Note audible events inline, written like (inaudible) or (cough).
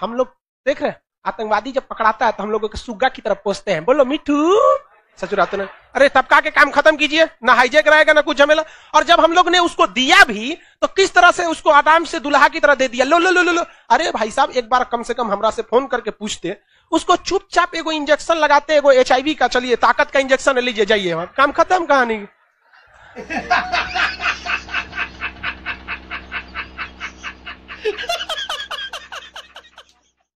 हम लोग देख रहे हैं आतंकवादी जब पकड़ाता है तो हम लोग सुग्गा की तरफ पोसते हैं बोलो मिठू सचुरा अरे तबका के काम खत्म कीजिए ना हाईजेक रहेगा ना कुछ झमेला और जब हम लोग ने उसको दिया भी तो किस तरह से उसको आराम से दुल्हा की तरह दे दिया लो लो लो लो लो अरे भाई साहब एक बार कम से कम हमारा से फोन करके पूछते उसको चुपचाप एगो इंजेक्शन लगाते एगो एच का चलिए ताकत का इंजेक्शन ले लीजिए जाइए काम खत्म कहानी Ha (laughs)